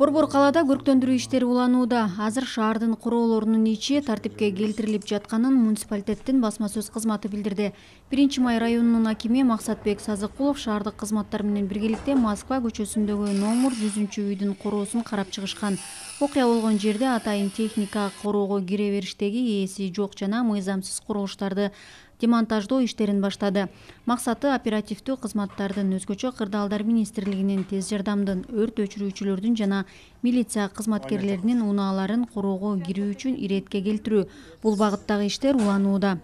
борбор калаада көрктөндүрүү иштери уланууда азыр шаардын короолорунун ичи тартипке келтирилип жатканын муниципалитеттин басма сөз кызматы билдирди биринчи май районунун акими максатбек сазыкулов шаардык кызматтар менен биргеликте москва көчөсүндөгү номур жүзүнчү үйдүн короосун карап чыгышкан окуя болгон жерде атайын техника короого кире бериштеги ээси жок жана мыйзамсыз курулуштарды демонтаждоо иштерин баштады максаты оперативдүү кызматтардын өзгөчө кырдаалдар министрлигинин тез жардамдын өрт өчүрүүчүлөрдүн жана милиция кызматкерлеринин унааларын короого кирүү үчүн иретке келтирүү бул багыттагы иштер уланууда